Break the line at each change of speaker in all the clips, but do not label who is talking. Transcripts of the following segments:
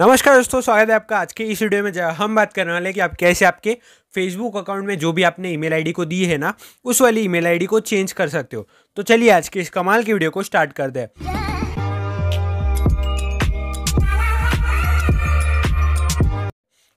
नमस्कार दोस्तों स्वागत है आपका आज के इस वीडियो में हम बात करने वाले हैं कि आप कैसे आपके फेसबुक अकाउंट में जो भी आपने ईमेल आईडी को दी है ना उस वाली ईमेल आईडी को चेंज कर सकते हो तो चलिए आज के इस कमाल की वीडियो को स्टार्ट कर दें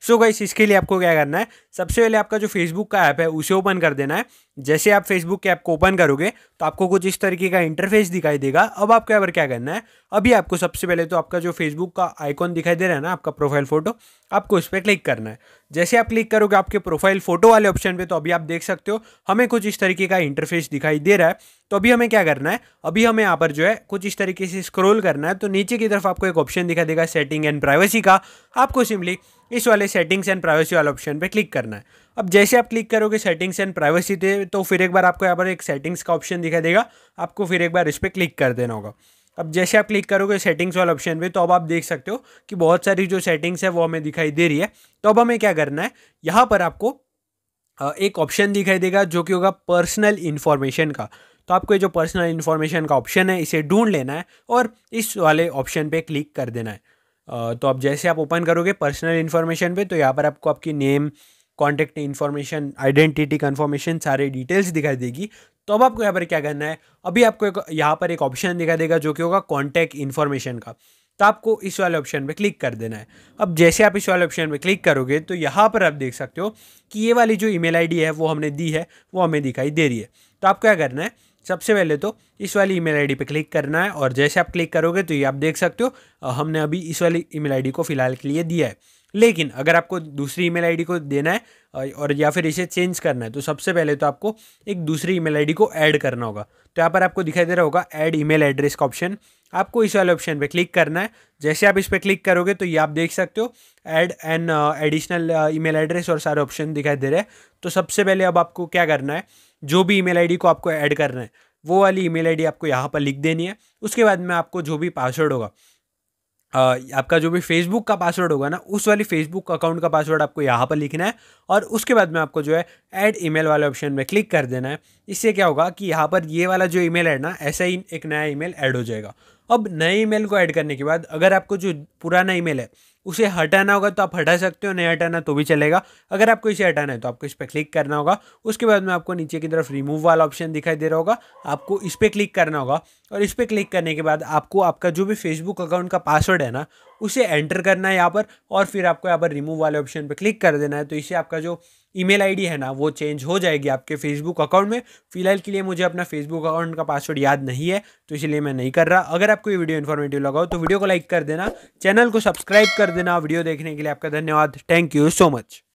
सो so गाइस इसके लिए आपको क्या करना है सबसे पहले आपका जो फेसबुक का ऐप है उसे ओपन कर देना है जैसे आप फेसबुक के ऐप को ओपन करोगे तो आपको कुछ इस तरीके का इंटरफेस दिखाई देगा अब आपको यहाँ पर क्या करना है अभी आपको सबसे पहले तो आपका जो फेसबुक का आइकॉन दिखाई दे रहा है ना आपका प्रोफाइल फोटो आपको उस पर क्लिक करना है जैसे आप क्लिक करोगे आपके प्रोफाइल फोटो वाले ऑप्शन पे तो अभी आप देख सकते हो हमें कुछ इस तरीके का इंटरफेस दिखाई दे रहा है तो अभी हमें क्या करना है अभी हमें यहाँ पर जो है कुछ इस तरीके से स्क्रोल करना है तो नीचे की तरफ आपको एक ऑप्शन दिखाई देगा सेटिंग एंड प्राइवेसी का आपको सिंपली इस वाले सेटिंग्स एंड प्राइवेसी वाले ऑप्शन पर क्लिक करना है अब जैसे आप क्लिक करोगे सेटिंग्स एंड प्राइवेसी पे तो फिर एक बार आपको यहाँ पर एक सेटिंग्स का ऑप्शन दिखाई देगा आपको फिर एक बार इस पर क्लिक कर देना होगा अब जैसे आप क्लिक करोगे सेटिंग्स वाले ऑप्शन पे तो अब आप देख सकते हो कि बहुत सारी जो सेटिंग्स है वो हमें दिखाई दे रही है तो अब हमें क्या करना है यहाँ पर आपको एक ऑप्शन दिखाई देगा जो कि होगा पर्सनल इन्फॉर्मेशन का तो आपको ये जो पर्सनल इन्फॉर्मेशन का ऑप्शन है इसे ढूंढ लेना है और इस वाले ऑप्शन पे क्लिक कर देना है तो अब जैसे आप ओपन करोगे पर्सनल इन्फॉर्मेशन पे तो यहाँ पर आपको आपकी name contact information identity confirmation सारे डिटेल्स दिखाई देगी तो अब आपको यहाँ पर क्या करना है अभी आपको एक यहाँ पर एक ऑप्शन दिखाई देगा जो कि होगा कॉन्टैक्ट इन्फॉर्मेशन का तो आपको इस वाले ऑप्शन पे क्लिक कर देना है अब जैसे आप इस वाले ऑप्शन पे क्लिक करोगे तो यहाँ पर आप देख सकते हो कि ये वाली जो ईमेल आईडी है वो हमने दी है वो हमें दिखाई दे रही है तो आपको क्या करना है सबसे पहले तो इस वाली ईमेल आईडी पे क्लिक करना है और जैसे आप क्लिक करोगे तो ये आप देख सकते हो हमने अभी इस वाली ईमेल आईडी को फ़िलहाल के लिए दिया है लेकिन अगर आपको दूसरी ईमेल आईडी को देना है और या फिर इसे चेंज करना है तो सबसे पहले तो आपको एक दूसरी ईमेल आईडी को ऐड करना होगा तो यहाँ पर आपको दिखाई दे रहा होगा ऐड ईमेल एड्रेस का ऑप्शन आपको इस वाले ऑप्शन पे क्लिक करना है जैसे आप इस पर क्लिक करोगे तो ये आप देख सकते हो add an additional email address और सारे ऑप्शन दिखाई दे रहे हैं तो सबसे पहले अब आपको क्या करना है जो भी ई मेल को आपको ऐड करना है वो वाली ईमेल आईडी आपको यहाँ पर लिख देनी है उसके बाद में आपको जो भी पासवर्ड होगा आपका जो भी फेसबुक का पासवर्ड होगा ना उस वाली फेसबुक अकाउंट का पासवर्ड आपको यहाँ पर लिखना है और उसके बाद में आपको जो है ऐड ईमेल वाले ऑप्शन में क्लिक कर देना है इससे क्या होगा कि यहाँ पर ये वाला जो ईमेल है ना ऐसा ही एक नया ईमेल ऐड हो जाएगा अब नए ईमेल को ऐड करने के बाद अगर आपको जो पुराना ईमेल है उसे हटाना होगा तो आप हटा सकते हो नहीं हटाना तो भी चलेगा अगर आपको इसे हटाना है तो आपको इस पर क्लिक करना होगा उसके बाद में आपको नीचे की तरफ रिमूव वाला ऑप्शन दिखाई दे रहा होगा आपको इस पर क्लिक करना होगा और इस पर क्लिक करने के बाद आपको आपका जो भी फेसबुक अकाउंट का पासवर्ड है ना उसे एंटर करना है यहाँ पर और फिर आपको यहाँ पर रिमूव वाले ऑप्शन पर क्लिक कर देना है तो इससे आपका जो ईमेल आईडी है ना वो चेंज हो जाएगी आपके फेसबुक अकाउंट में फिलहाल के लिए मुझे अपना फेसबुक अकाउंट का पासवर्ड याद नहीं है तो इसलिए मैं नहीं कर रहा अगर आपको ये वीडियो इन्फॉर्मेटिव लगाओ तो वीडियो को लाइक कर देना चैनल को सब्सक्राइब कर देना वीडियो देखने के लिए आपका धन्यवाद थैंक यू सो मच